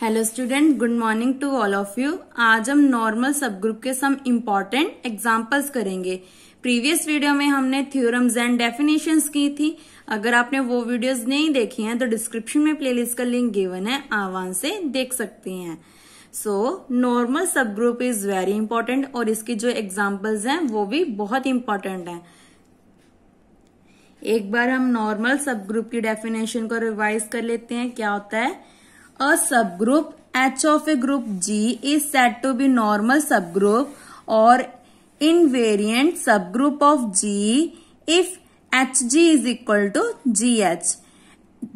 Hello student good morning to all of you आज हम normal subgroup के some important examples करेंगे previous video में हमने थ्योरम्स एंड डेफिनेशंस की थी अगर आपने वो वीडियोस नहीं देखी हैं तो डिस्क्रिप्शन में प्लेलिस्ट का लिंक गिवन है आवान से देख सकते हैं so normal subgroup is very important और इसके जो एग्जाम्पल्स हैं वो भी बहुत इंपॉर्टेंट है एक बार हम नॉर्मल सब ग्रुप की डेफिनेशन को रिवाइज कर लेते हैं क्या होता है A subgroup H of a group G is said to be normal subgroup or invariant subgroup of G if HG is equal to GH.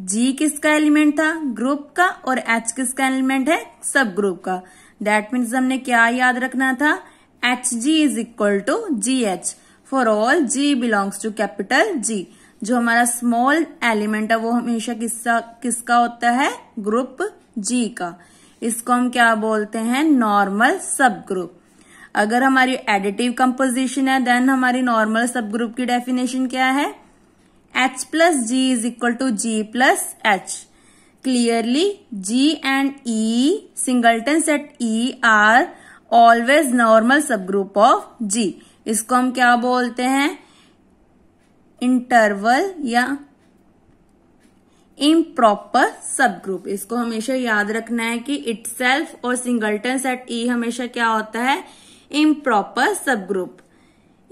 G किसका एलिमेंट था ग्रुप का और H किसका एलिमेंट है सब ग्रुप का that means हमने क्या याद रखना था Hg is equal to GH for all G belongs to capital G. जो हमारा स्मॉल एलिमेंट है वो हमेशा किसका किसका होता है ग्रुप जी का इसको हम क्या बोलते हैं नॉर्मल सब ग्रुप अगर हमारी एडिटिव कंपोजिशन है देन हमारी नॉर्मल सब ग्रुप की डेफिनेशन क्या है H plus G is equal to G plus H clearly G and E singleton set E are always normal subgroup of G इसको हम क्या बोलते हैं इंटरवल या इम्प्रॉपर सब ग्रुप इसको हमेशा याद रखना है कि सेल्फ और सिंगल्टन सेट ई हमेशा क्या होता है improper subgroup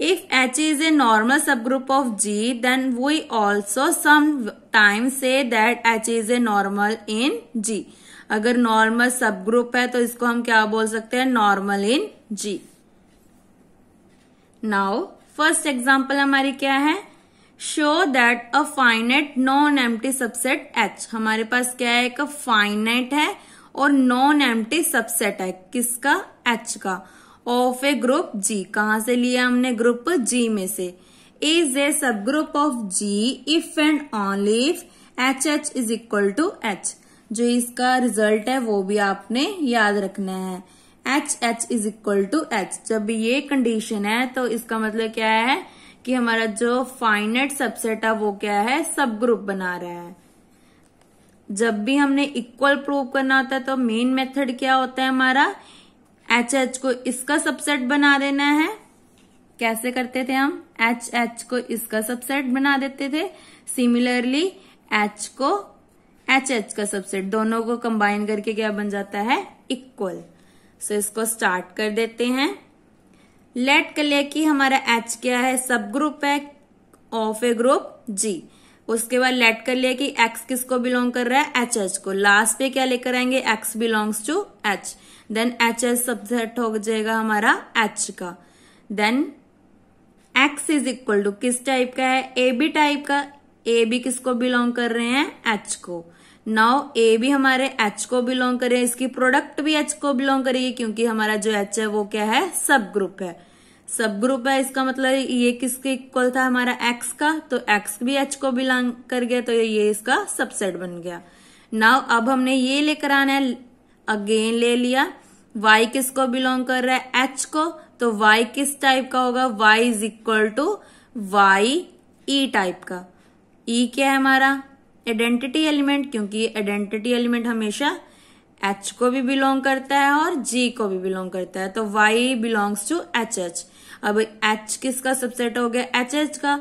if H is a normal subgroup of G then we also some time say that H is a normal in G अगर नॉर्मल सब ग्रुप है तो इसको हम क्या बोल सकते हैं normal in G now first example हमारी क्या है show that a finite non empty subset H हमारे पास क्या है एक फाइनेट है और नॉन एम्प्टी सबसेट है किसका एच का ऑफ ए ग्रुप जी कहा से लिया हमने ग्रुप जी में से is a subgroup of G if and only if H H is equal to H जो इसका रिजल्ट है वो भी आपने याद रखना है H H is equal to H जब ये कंडीशन है तो इसका मतलब क्या है कि हमारा जो फाइनेट सबसेट है वो क्या है सब ग्रुप बना रहा है जब भी हमने इक्वल प्रूव करना होता है तो मेन मेथड क्या होता है हमारा एच एच को इसका सबसेट बना देना है कैसे करते थे हम एच एच को इसका सबसेट बना देते थे सिमिलरली एच को एच एच का सबसेट दोनों को कंबाइन करके क्या बन जाता है इक्वल सो so, इसको स्टार्ट कर देते हैं लेट कर लिया कि हमारा एच क्या है सब ग्रुप है ऑफ ए ग्रुप जी उसके बाद लेट कर लिया कि एक्स किसको बिलोंग कर रहा है एच एच को लास्ट पे क्या लेकर आएंगे X belongs to H then H H subset हो जाएगा हमारा एच का then X is equal to किस टाइप का है ए बी टाइप का ए बी किसको बिलोंग कर रहे हैं एच को नाउ ए भी हमारे एच को बिलोंग करे इसकी प्रोडक्ट भी एच को बिलोंग करेगी क्योंकि हमारा जो एच है वो क्या है सब ग्रुप है सब ग्रुप है इसका मतलब ये किसके इक्वल था हमारा एक्स का तो एक्स भी एच को बिलोंग कर गया तो ये इसका सबसेट बन गया नाउ अब हमने ये लेकर आना है अगेन ले लिया y किसको बिलोंग कर रहा है h को तो y किस टाइप का होगा y is equal to Y E type का ई e क्या है हमारा आइडेंटिटी एलिमेंट क्योंकि आइडेंटिटी एलिमेंट हमेशा h को भी बिलोंग करता है और g को भी बिलोंग करता है तो y belongs to H H अब एच किसका सबसेट हो गया एच एच का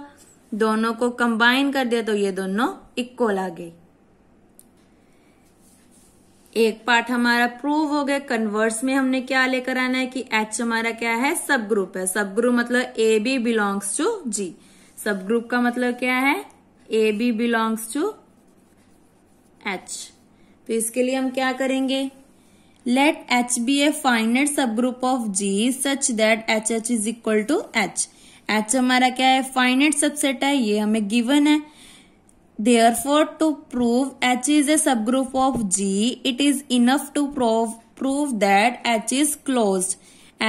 दोनों को कंबाइन कर दिया तो ये दोनों इक्वल आ गई एक पार्ट हमारा प्रूव हो गया कन्वर्स में हमने क्या लेकर आना है कि एच हमारा क्या है सब ग्रुप है सब ग्रुप मतलब A B belongs to G subgroup का मतलब क्या है A B belongs to H तो इसके लिए हम क्या करेंगे let H be a finite subgroup of G such that H is equal to H. H हमारा क्या है फाइनेट सबसेट है ये हमें गिवन है therefore to prove H is a subgroup of G it is enough to prove prove that H is close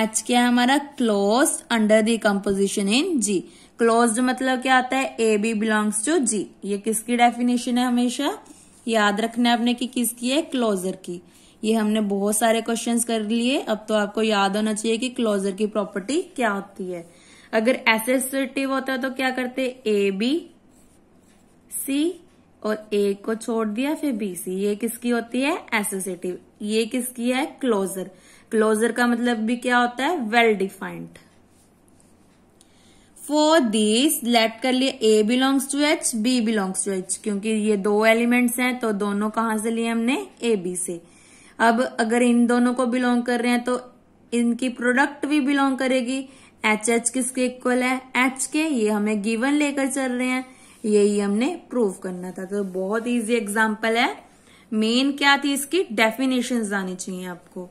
H क्या है हमारा close under the composition in G close मतलब क्या आता है A B belongs to G ये किसकी definition है हमेशा याद रखना है आपने की किसकी है क्लोजर की ये हमने बहुत सारे क्वेश्चंस कर लिए अब तो आपको याद होना चाहिए कि क्लोजर की प्रॉपर्टी क्या होती है अगर एसेसिटिव होता है तो क्या करते ए बी सी और ए को छोड़ दिया फिर बी सी ये किसकी होती है एसेसिटिव ये किसकी है क्लोजर क्लोजर का मतलब भी क्या होता है well defined for this let कर लिए A belongs to H B belongs to H क्योंकि ये दो एलिमेंट्स हैं तो दोनों कहां से लिए हमने ए बी से अब अगर इन दोनों को बिलोंग कर रहे हैं तो इनकी प्रोडक्ट भी बिलोंग करेगी एच एच किसके इक्वल है एच के ये हमें गिवन लेकर चल रहे हैं यही हमने प्रूव करना था तो बहुत इजी एग्जाम्पल है मेन क्या थी इसकी डेफिनेशन आनी चाहिए आपको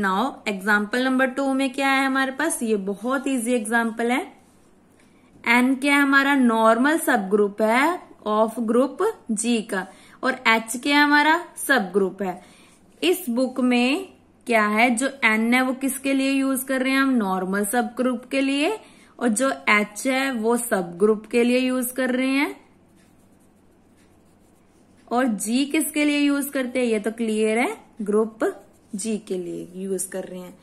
नाउ एग्जाम्पल नंबर टू में क्या है हमारे पास ये बहुत इजी एग्जाम्पल है एन क्या है हमारा नॉर्मल सब ग्रुप है ऑफ ग्रुप जी का और एच क्या हमारा सब ग्रुप है इस बुक में क्या है जो एन है वो किसके लिए यूज कर रहे हैं हम नॉर्मल सब ग्रुप के लिए और जो एच है वो सब ग्रुप के लिए यूज कर रहे हैं और जी किसके लिए यूज करते हैं ये तो क्लियर है ग्रुप जी के लिए यूज कर रहे हैं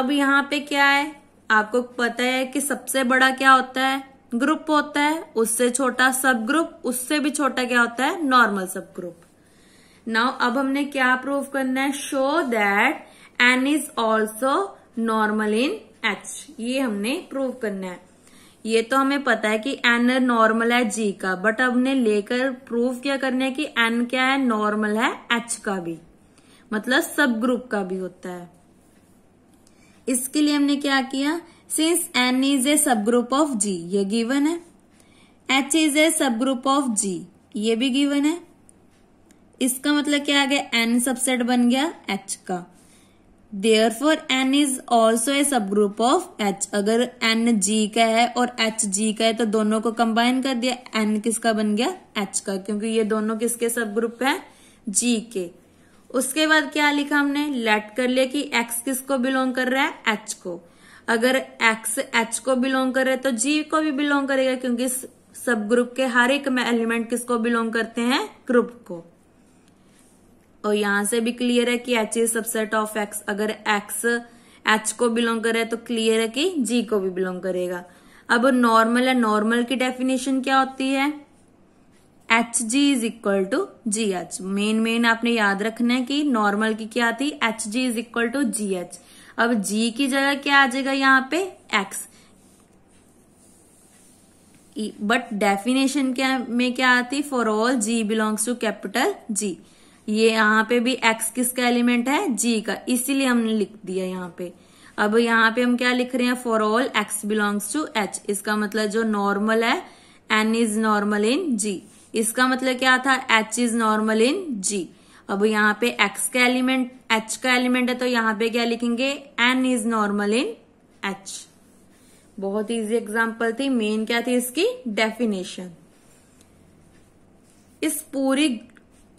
अब यहाँ पे क्या है आपको पता है कि सबसे बड़ा क्या होता है ग्रुप होता है उससे छोटा सब ग्रुप उससे भी छोटा क्या होता है नॉर्मल सब ग्रुप नाउ अब हमने क्या प्रूव करना है show that N is also normal in H ये हमने प्रूव करना है ये तो हमें पता है कि एन नॉर्मल है जी का बट अब ने लेकर प्रूव क्या करना है कि एन क्या है नॉर्मल है एच का भी मतलब सब ग्रुप का भी होता है इसके लिए हमने क्या किया since N is a subgroup of G ये गिवन है H is a subgroup of G ये भी गिवन है इसका मतलब क्या आ गया एन सबसेट बन गया एच का therefore N is also a subgroup of H अगर एन जी का है और एच जी का है तो दोनों को कंबाइन कर दिया एन किसका बन गया एच का क्योंकि ये दोनों किसके सब ग्रुप है जी के उसके बाद क्या लिखा हमने लेट कर लिया कि एक्स किसको बिलोंग कर रहा है एच को अगर एक्स एच को बिलोंग कर रहा है तो जी को भी बिलोंग करेगा क्योंकि सब ग्रुप के हर एक एलिमेंट किसको बिलोंग करते हैं ग्रुप को और तो यहां से भी क्लियर है कि H is subset of X अगर एक्स एच को बिलोंग करे तो क्लियर है कि जी को भी बिलोंग करेगा अब नॉर्मल है नॉर्मल की डेफिनेशन क्या होती है H G is equal to G H main main आपने याद रखना है कि नॉर्मल की क्या आती H G is equal to G H अब जी की जगह क्या आ जाएगा यहाँ पे एक्स बट डेफिनेशन क्या में क्या आती for all G belongs to capital G ये यहाँ पे भी एक्स किसका एलिमेंट है जी का इसीलिए हमने लिख दिया यहाँ पे अब यहाँ पे हम क्या लिख रहे हैं for all x belongs to H इसका मतलब जो नॉर्मल है N is normal in G इसका मतलब क्या था H is normal in G अब यहाँ पे एक्स का एलिमेंट एच का एलिमेंट है तो यहाँ पे क्या लिखेंगे N is normal in H बहुत इजी एग्जाम्पल थी मेन क्या थी इसकी डेफिनेशन इस पूरी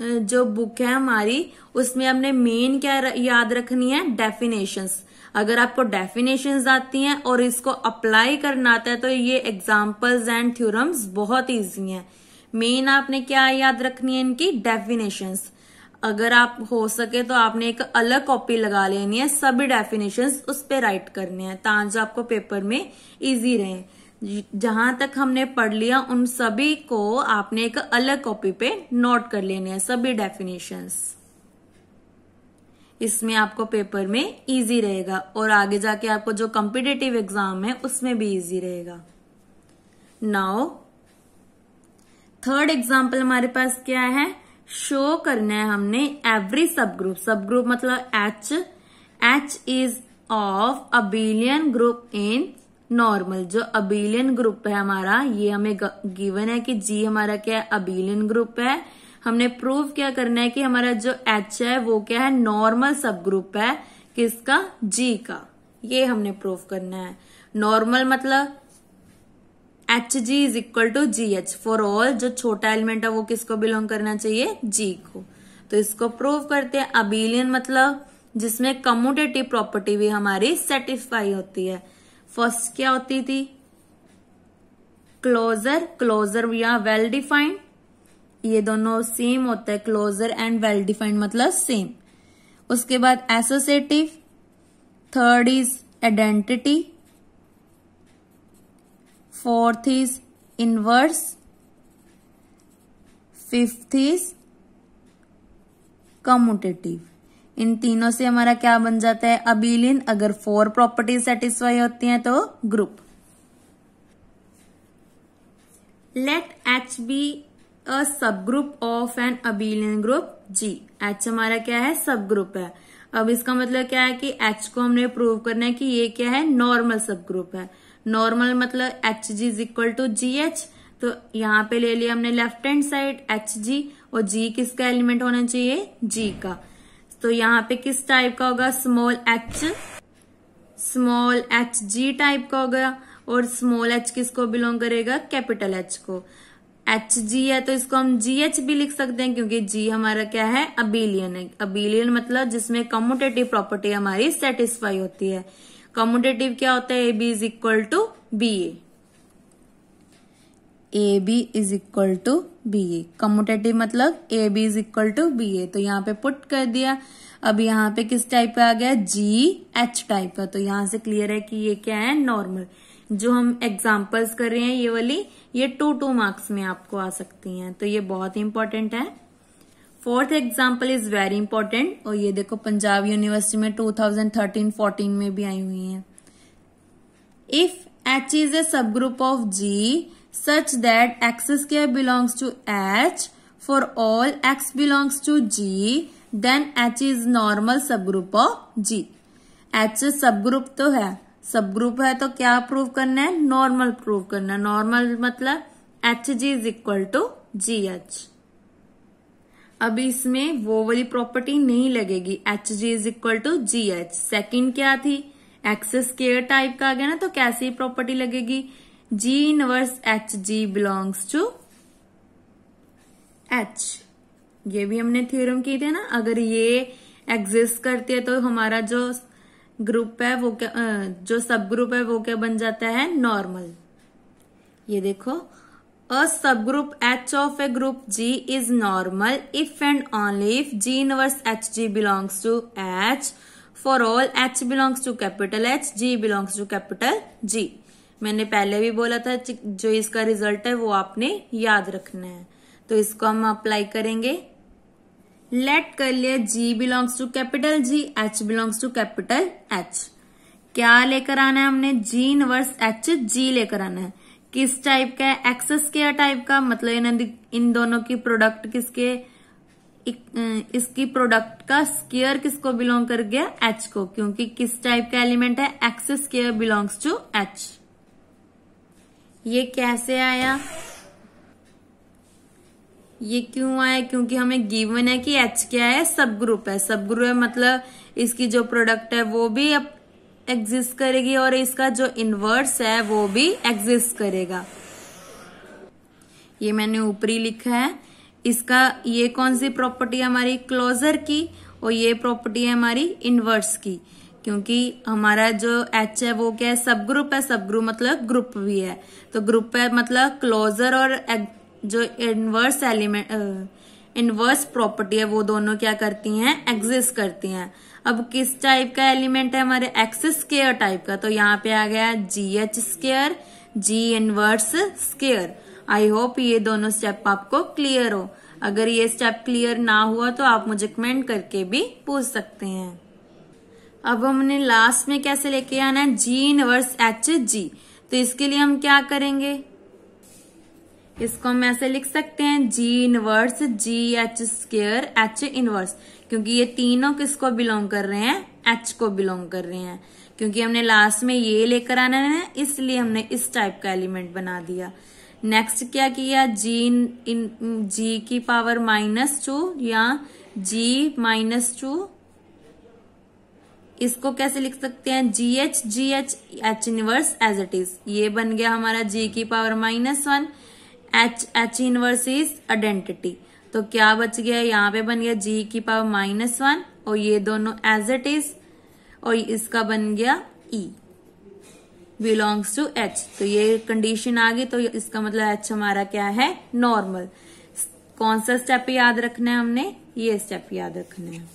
जो बुक है हमारी उसमें हमने मेन क्या याद रखनी है डेफिनेशंस अगर आपको डेफिनेशंस आती हैं और इसको अप्लाई करना आता है तो ये एग्जाम्पल्स एंड थ्योरम्स बहुत ईजी हैं मेन आपने क्या याद रखनी है इनकी डेफिनेशंस अगर आप हो सके तो आपने एक अलग कॉपी लगा लेनी है सभी डेफिनेशंस उस पर राइट करने हैं ताकि आपको पेपर में इजी रहे जहां तक हमने पढ़ लिया उन सभी को आपने एक अलग कॉपी पे नोट कर लेने हैं सभी डेफिनेशंस इसमें आपको पेपर में इजी रहेगा और आगे जाके आपको जो कॉम्पिटेटिव एग्जाम है उसमें भी इजी रहेगा नाउ थर्ड एग्जाम्पल हमारे पास क्या है शो करना है हमने एवरी सब ग्रुप सब ग्रुप मतलब H H is of a abelian group in normal जो अबीलियन ग्रुप है हमारा ये हमें गिवन है कि जी हमारा क्या है अबीलियन ग्रुप है हमने प्रूव क्या करना है कि हमारा जो एच है वो क्या है नॉर्मल सब ग्रुप है किसका जी का ये हमने प्रूव करना है नॉर्मल मतलब H G is equal to G H for all जो छोटा एलिमेंट है वो किसको बिलोंग करना चाहिए जी को तो इसको प्रूव करते हैं अबीलियन मतलब जिसमें कम्युटेटिव प्रॉपर्टी भी हमारी सेटिस्फाई होती है फर्स्ट क्या होती थी क्लोजर क्लोजर या वेल डिफाइंड ये दोनों सेम होता है क्लोजर एंड वेल डिफाइंड मतलब सेम उसके बाद associative third is identity fourth is inverse fifth is commutative इन तीनों से हमारा क्या बन जाता है अबीलिन अगर फोर प्रॉपर्टी सेटिस्फाई होती हैं तो group let H be a subgroup of an abelian group G H हमारा क्या है सब ग्रुप है अब इसका मतलब क्या है कि एच को हमने प्रूव करना है कि ये क्या है नॉर्मल सब ग्रुप है नॉर्मल मतलब H G is equal to G H तो यहाँ पे ले लिया हमने left hand side H G और जी किसका एलिमेंट होना चाहिए जी का तो यहाँ पे किस टाइप का होगा small H small H G type का होगा और स्मॉल एच किसको बिलोंग करेगा कैपिटल एच को एच जी है तो इसको हम जी एच भी लिख सकते हैं क्योंकि जी हमारा क्या है अबिलियन है अबिलियन मतलब जिसमें कम्यूटेटिव प्रॉपर्टी हमारी सेटिस्फाई होती है कम्यूटेटिव क्या होता है A B is equal to B A A B is equal to B A commutative मतलब A B is equal to B A तो यहाँ पे पुट कर दिया अब यहाँ पे किस टाइप का आ गया जी एच टाइप का तो यहाँ से क्लियर है कि ये क्या है नॉर्मल जो हम एग्जाम्पल्स कर रहे हैं ये वाली ये टू टू मार्क्स में आपको आ सकती हैं तो ये बहुत ही इंपॉर्टेंट है fourth example is very important और ये देखो पंजाब यूनिवर्सिटी में 2013-14 में भी आई हुई है if H is a subgroup of G such that x that belongs to H for all x belongs to G then H is normal subgroup of G H subgroup तो है सब group है तो क्या prove करना है normal prove करना है नॉर्मल मतलब H G is equal to G H अभी इसमें वो वाली प्रॉपर्टी नहीं लगेगी H G is equal to G H second क्या थी एक्स स्केयर टाइप का आ गया ना तो कैसी प्रॉपर्टी लगेगी G inverse H G belongs to H ये भी हमने थ्योरम की थी ना अगर ये एग्जिस्ट करती है तो हमारा जो ग्रुप है वो क्या जो सब ग्रुप है वो क्या बन जाता है नॉर्मल ये देखो uh subgroup H of a group G is normal if and only if G inverse H G belongs to H for all H belongs to capital H G belongs to capital G मैंने पहले भी बोला था जो इसका result है वो आपने याद रखना है तो इसको हम अप्लाई करेंगे लेट कर लिया G belongs to capital G H belongs to capital H क्या लेकर आना है हमने जी इनवर्स एच जी लेकर आना है किस टाइप का है एक्सेस केयर टाइप का मतलब इन दोनों की प्रोडक्ट किसके इसकी प्रोडक्ट का स्केयर किसको बिलोंग कर गया एच को क्योंकि किस टाइप का एलिमेंट है x square belongs to H ये कैसे आया ये क्यों आया क्योंकि हमें गिवन है कि एच क्या है सब ग्रुप है सब ग्रुप है मतलब इसकी जो प्रोडक्ट है वो भी अब एग्जिस्ट करेगी और इसका जो इनवर्स है वो भी एग्जिस्ट करेगा ये मैंने ऊपरी लिखा है इसका ये कौन सी प्रॉपर्टी हमारी क्लोजर की और ये प्रॉपर्टी है हमारी इनवर्स की क्योंकि हमारा जो एच है वो क्या है सब ग्रुप है सब ग्रुप मतलब ग्रुप भी है तो ग्रुप है मतलब क्लोजर और जो इनवर्स एलिमेंट इनवर्स प्रॉपर्टी है वो दोनों क्या करती हैं एग्जिस्ट करती हैं अब किस टाइप का एलिमेंट है हमारे एक्स स्केयर टाइप का तो यहाँ पे आ गया G H square G inverse square I hope ये दोनों स्टेप आपको क्लियर हो अगर ये स्टेप क्लियर ना हुआ तो आप मुझे कमेंट करके भी पूछ सकते हैं अब हमने लास्ट में कैसे लेके आना है जी इनवर्स एच जी तो इसके लिए हम क्या करेंगे इसको हम ऐसे लिख सकते हैं G inverse G H square H inverse क्योंकि ये तीनों किसको बिलोंग कर रहे हैं एच को बिलोंग कर रहे हैं क्योंकि हमने लास्ट में ये लेकर आना है इसलिए हमने इस टाइप का एलिमेंट बना दिया नेक्स्ट क्या किया जी इन, इन जी की पावर माइनस टू या जी माइनस टू इसको कैसे लिख सकते हैं G H G H H inverse as it is ये बन गया हमारा जी की power minus one H H inverse is identity तो क्या बच गया यहाँ पे बन गया जी की पावर माइनस वन और ये दोनों एज इट इज और इसका बन गया ई बिलोंग्स टू एच तो ये कंडीशन आ गई तो इसका मतलब एच हमारा क्या है नॉर्मल कौन सा स्टेप याद रखना है हमने ये स्टेप याद रखना है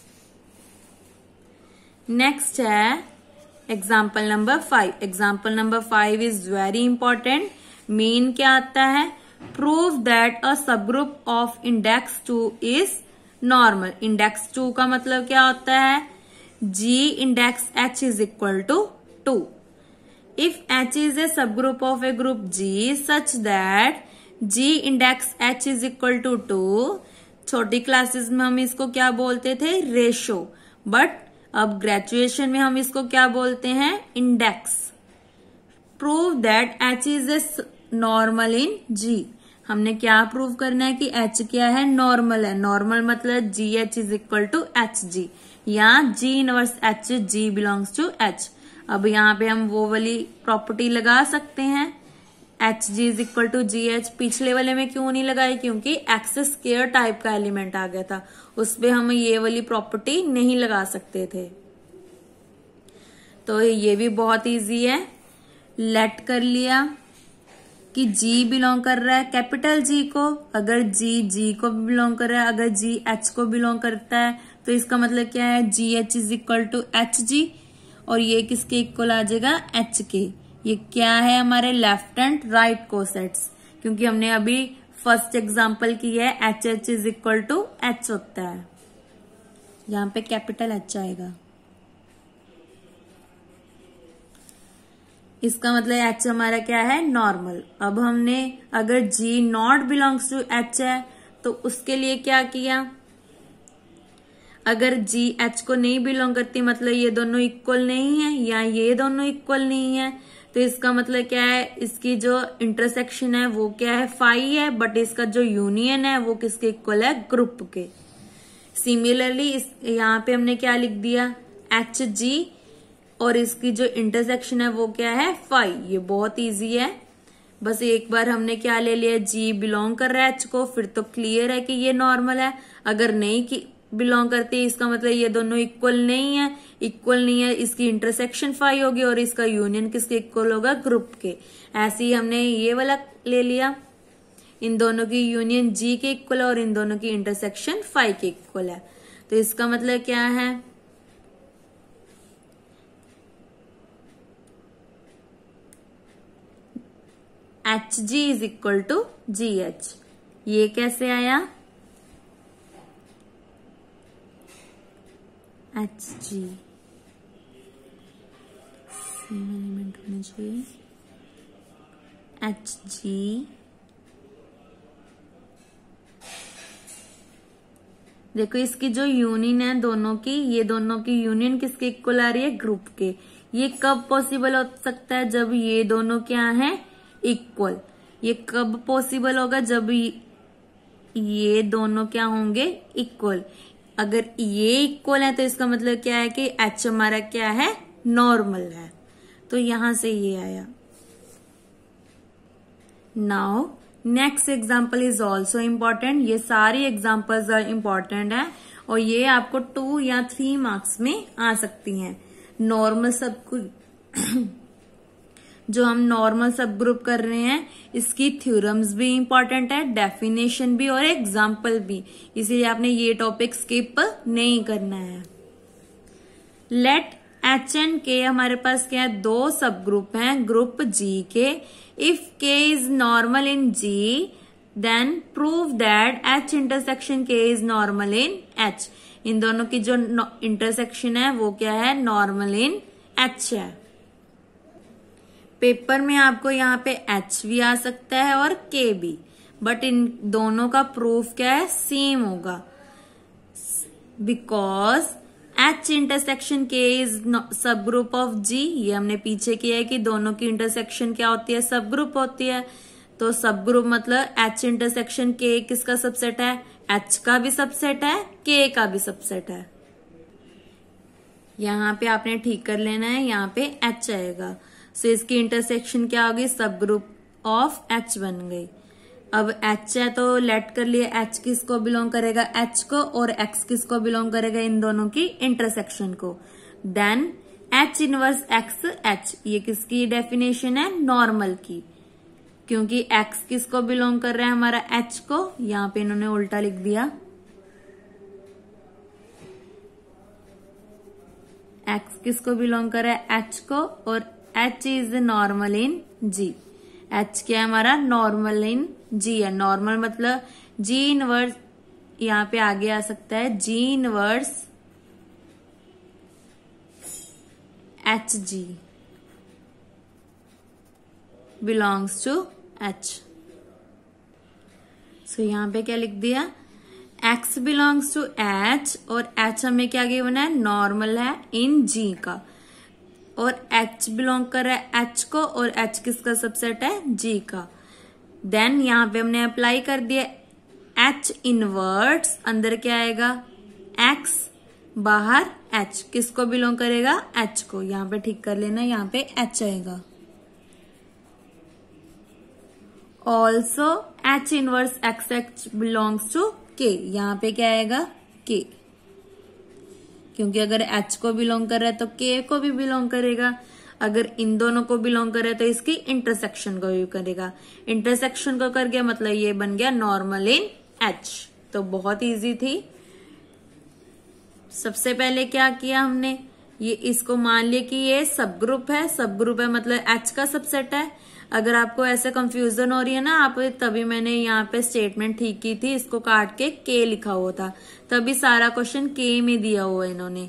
नेक्स्ट है example number five example number five is very important main क्या आता है prove that uh subgroup of index two is normal index two का मतलब क्या होता है G index H is equal to two if H is a subgroup of a group G such that G index H is equal to two छोटी classes में हम इसको क्या बोलते थे रेशो बट अब ग्रेजुएशन में हम इसको क्या बोलते हैं index prove that H is as normal in G हमने क्या प्रूव करना है कि एच क्या है नॉर्मल है नॉर्मल मतलब G H is equal to H G यहाँ G inverse H G belongs to H अब यहाँ पे हम वो वाली प्रॉपर्टी लगा सकते हैं H G is equal to G H पिछले वाले में क्यों नहीं लगाए क्योंकि एक्सेस केयर टाइप का एलिमेंट आ गया था उसपे हम ये वाली प्रॉपर्टी नहीं लगा सकते थे तो ये भी बहुत इजी है लेट कर लिया कि जी बिलोंग कर रहा है कैपिटल जी को अगर जी जी को बिलोंग कर रहा है अगर जी एच को बिलोंग करता है तो इसका मतलब क्या है G H is equal to H G और ये किसके इक्वल आ जाएगा एच के ये क्या है हमारे लेफ्ट एंड राइट कोसेट्स क्योंकि हमने अभी फर्स्ट एग्जाम्पल की है H H is equal to H होता है यहां पे कैपिटल एच आएगा इसका मतलब एच हमारा क्या है नॉर्मल अब हमने अगर G not belongs to H है तो उसके लिए क्या किया अगर जी एच को नहीं बिलोंग करती मतलब ये दोनों इक्वल नहीं है या ये दोनों इक्वल नहीं है तो इसका मतलब क्या है इसकी जो इंटरसेक्शन है वो क्या है फाइव है बट इसका जो यूनियन है वो किसके इक्वल है ग्रुप के सिमिलरली इस यहाँ पे हमने क्या लिख दिया एच जी और इसकी जो इंटरसेक्शन है वो क्या है फाइव ये बहुत इजी है बस एक बार हमने क्या ले लिया जी बिलोंग कर रहा है एच को फिर तो क्लियर है कि ये नॉर्मल है अगर नहीं कि बिलोंग करती है इसका मतलब ये दोनों इक्वल नहीं है इक्वल नहीं है इसकी इंटरसेक्शन फाइव होगी और इसका यूनियन किसके इक्वल होगा ग्रुप के ऐसे ही हमने ये वाला ले लिया इन दोनों की यूनियन जी के इक्वल है और इन दोनों की इंटरसेक्शन फाइव के इक्वल है तो इसका मतलब क्या है H G is equal to G H ये कैसे आया एच जी सेम एलिमेंट होना चाहिए एच जी देखो इसकी जो यूनियन है दोनों की ये दोनों की यूनियन किसके इक्वल आ रही है ग्रुप के ये कब पॉसिबल हो सकता है जब ये दोनों क्या है इक्वल ये कब पॉसिबल होगा जब ये दोनों क्या होंगे इक्वल अगर ये इक्वल है तो इसका मतलब क्या है कि एच हमारा क्या है नॉर्मल है तो यहां से ये आया now next example is also important ये सारी एग्जाम्पल्स इम्पॉर्टेंट है और ये आपको टू या थ्री मार्क्स में आ सकती हैं नॉर्मल सब कुछ जो हम नॉर्मल सब ग्रुप कर रहे हैं इसकी थ्योरम्स भी इंपॉर्टेंट है डेफिनेशन भी और एग्जाम्पल भी इसीलिए आपने ये टॉपिक स्किप नहीं करना है लेट एच एंड के हमारे पास क्या है दो सब ग्रुप हैं group ji K if K is normal in G then prove that H intersection K is normal in H इन दोनों की जो इंटरसेक्शन है वो क्या है नॉर्मल इन एच है पेपर में आपको यहाँ पे एच भी आ सकता है और के भी बट इन दोनों का प्रूफ क्या है सेम होगा because H intersection K is subgroup of G ये हमने पीछे किया है कि दोनों की इंटरसेक्शन क्या होती है सब ग्रुप होती है तो सब ग्रुप मतलब एच इंटरसेक्शन के किसका सबसेट है एच का भी सबसेट है के का भी सबसेट है यहाँ पे आपने ठीक कर लेना है यहाँ पे एच आएगा सो इसकी इंटरसेक्शन क्या होगी सब ग्रुप ऑफ एच बन गई अब एच है तो लेट कर लिए एच किसको बिलोंग करेगा एच को और एक्स किसको बिलोंग करेगा इन दोनों की इंटरसेक्शन को then H inverse x H ये किसकी डेफिनेशन है नॉर्मल की क्योंकि एक्स किसको बिलोंग कर रहा है हमारा एच को यहां पे इन्होंने उल्टा लिख दिया एक्स किसको बिलोंग कर रहा है एच को और H is normal in G H क्या है हमारा नॉर्मल इन जी है नॉर्मल मतलब जी इनवर्स यहाँ पे आगे आ सकता है G inverse H G belongs to H so यहाँ पे क्या लिख दिया एक्स बिलोंग्स टू एच और एच हमें क्या गिवन है नॉर्मल है इन जी का और एच बिलोंग कर रहा है एच को और एच किसका सबसेट है जी का देन यहां पे हमने अप्लाई कर दिया एच इनवर्ट्स अंदर क्या आएगा एक्स बाहर एच किसको बिलोंग करेगा एच को यहां पे ठीक कर लेना यहां पे एच आएगा also H inverse x H belongs to K यहां पे क्या आएगा के क्योंकि अगर एच को बिलोंग कर रहा है तो के को भी बिलोंग करेगा अगर इन दोनों को बिलोंग करे तो इसकी इंटरसेक्शन को भी करेगा इंटरसेक्शन को कर गया मतलब ये बन गया नॉर्मल इन एच तो बहुत इजी थी सबसे पहले क्या किया हमने ये इसको मान लिया कि ये सब ग्रुप है सब ग्रुप है मतलब एच का सबसेट है अगर आपको ऐसे कंफ्यूजन हो रही है ना आप तभी मैंने यहाँ पे स्टेटमेंट ठीक की थी इसको काट के के लिखा हुआ था तभी सारा क्वेश्चन के में दिया हुआ है इन्होंने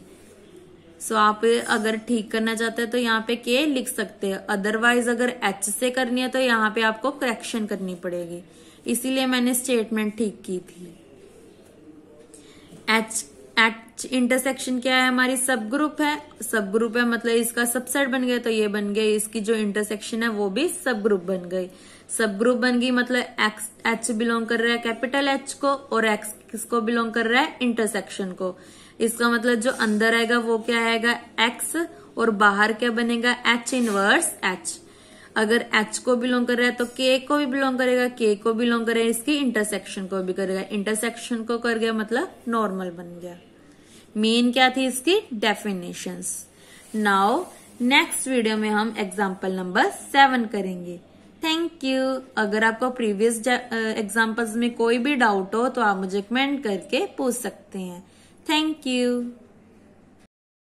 सो so, आप अगर ठीक करना चाहते हैं तो यहाँ पे के लिख सकते हैं अदरवाइज अगर एच से करनी है तो यहाँ पे आपको करेक्शन करनी पड़ेगी इसीलिए मैंने स्टेटमेंट ठीक की थी एच एट इंटरसेक्शन क्या है हमारी सब ग्रुप है सब ग्रुप है मतलब इसका सबसेट बन गया तो ये बन गया इसकी जो इंटरसेक्शन है वो भी सब ग्रुप बन गई सब ग्रुप बन गई मतलब एक्स एच बिलोंग कर रहा है कैपिटल एच को और एक्स किसको बिलोंग कर रहा है इंटरसेक्शन को इसका मतलब जो अंदर आएगा वो क्या आएगा एक्स और बाहर क्या बनेगा एच इनवर्स एच अगर एच को बिलोंग कर रहा है तो के को भी बिलोंग करेगा के को बिलोंग करेगा इसकी इंटरसेक्शन को भी करेगा इंटरसेक्शन को कर गया मतलब नॉर्मल बन गया मेन क्या थी इसकी डेफिनेशंस नाउ नेक्स्ट वीडियो में हम एग्जाम्पल नंबर सेवन करेंगे थैंक यू अगर आपको प्रीवियस एग्जाम्पल्स में कोई भी डाउट हो तो आप मुझे कमेंट करके पूछ सकते हैं थैंक यू